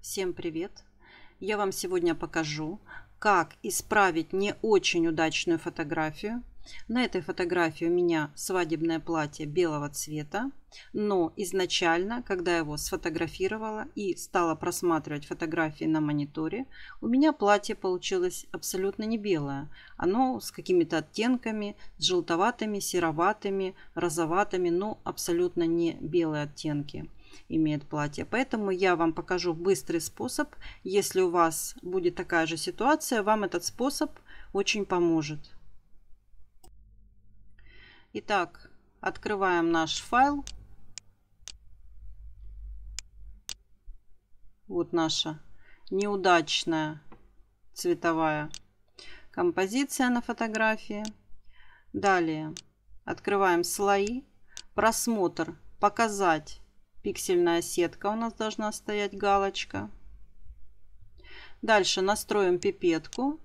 Всем привет! Я вам сегодня покажу, как исправить не очень удачную фотографию. На этой фотографии у меня свадебное платье белого цвета, но изначально, когда я его сфотографировала и стала просматривать фотографии на мониторе, у меня платье получилось абсолютно не белое. Оно с какими-то оттенками, с желтоватыми, сероватыми, розоватыми, но абсолютно не белые оттенки имеет платье. Поэтому я вам покажу быстрый способ. Если у вас будет такая же ситуация, вам этот способ очень поможет. Итак, открываем наш файл. Вот наша неудачная цветовая композиция на фотографии. Далее открываем слои, просмотр, показать пиксельная сетка у нас должна стоять галочка. Дальше настроим пипетку.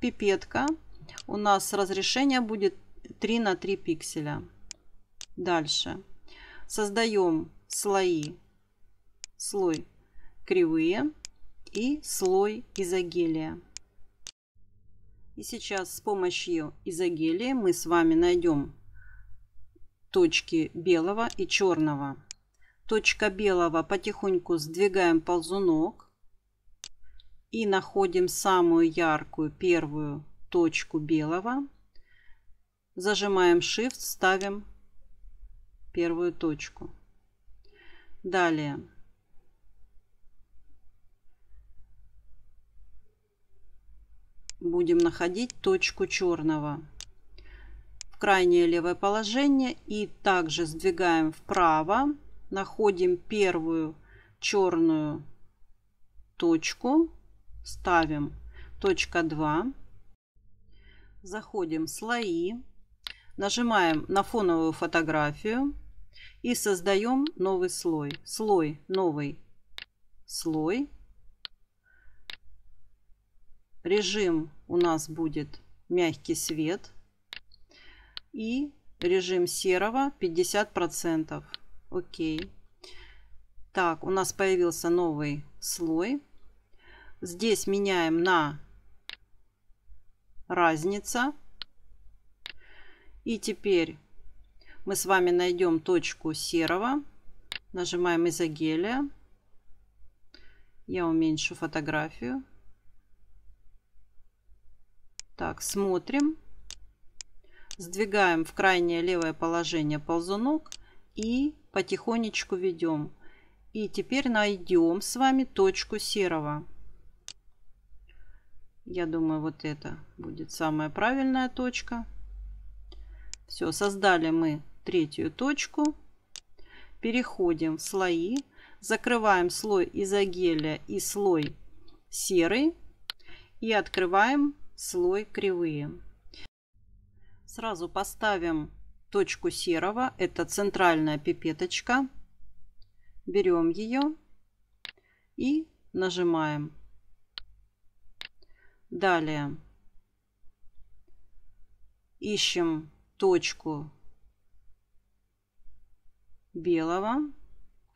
Пипетка у нас разрешение будет 3 на 3 пикселя. Дальше создаем слои. Слой кривые и слой изогелия. И сейчас с помощью изогелия мы с вами найдем точки белого и черного точка белого потихоньку сдвигаем ползунок и находим самую яркую первую точку белого. Зажимаем Shift, ставим первую точку. Далее. Будем находить точку черного в крайнее левое положение и также сдвигаем вправо находим первую черную точку, ставим точка 2, заходим в слои, нажимаем на фоновую фотографию и создаем новый слой. Слой, новый слой. Режим у нас будет мягкий свет и режим серого 50 процентов. Окей. Так, у нас появился новый слой. Здесь меняем на разница. И теперь мы с вами найдем точку серого. Нажимаем изогелия. Я уменьшу фотографию. Так, смотрим. Сдвигаем в крайнее левое положение ползунок и потихонечку ведем. И теперь найдем с вами точку серого. Я думаю, вот это будет самая правильная точка. Все, создали мы третью точку. Переходим в слои. Закрываем слой изогеля и слой серый. И открываем слой кривые. Сразу поставим точку серого. Это центральная пипеточка. Берем ее и нажимаем. Далее ищем точку белого.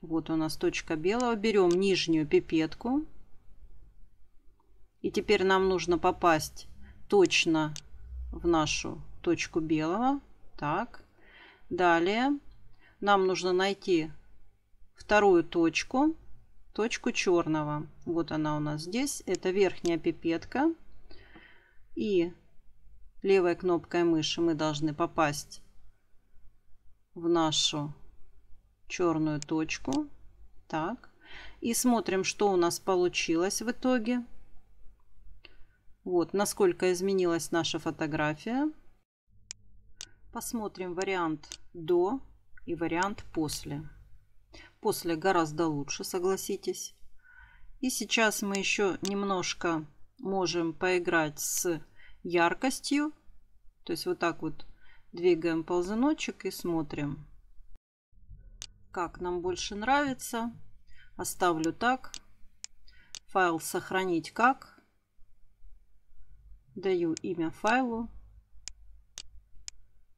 Вот у нас точка белого. Берем нижнюю пипетку. И теперь нам нужно попасть точно в нашу точку белого. Так. Далее нам нужно найти вторую точку, точку черного. Вот она у нас здесь. Это верхняя пипетка. И левой кнопкой мыши мы должны попасть в нашу черную точку. Так. И смотрим, что у нас получилось в итоге. Вот, насколько изменилась наша фотография. Посмотрим вариант до и вариант после. После гораздо лучше, согласитесь. И сейчас мы еще немножко можем поиграть с яркостью. То есть вот так вот двигаем ползуночек и смотрим, как нам больше нравится. Оставлю так. Файл сохранить как. Даю имя файлу.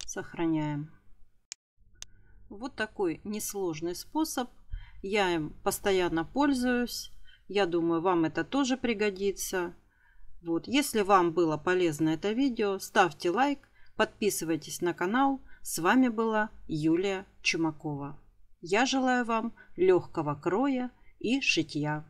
Сохраняем. Вот такой несложный способ. Я им постоянно пользуюсь. Я думаю, вам это тоже пригодится. Вот. Если вам было полезно это видео, ставьте лайк, подписывайтесь на канал. С вами была Юлия Чумакова. Я желаю вам легкого кроя и шитья.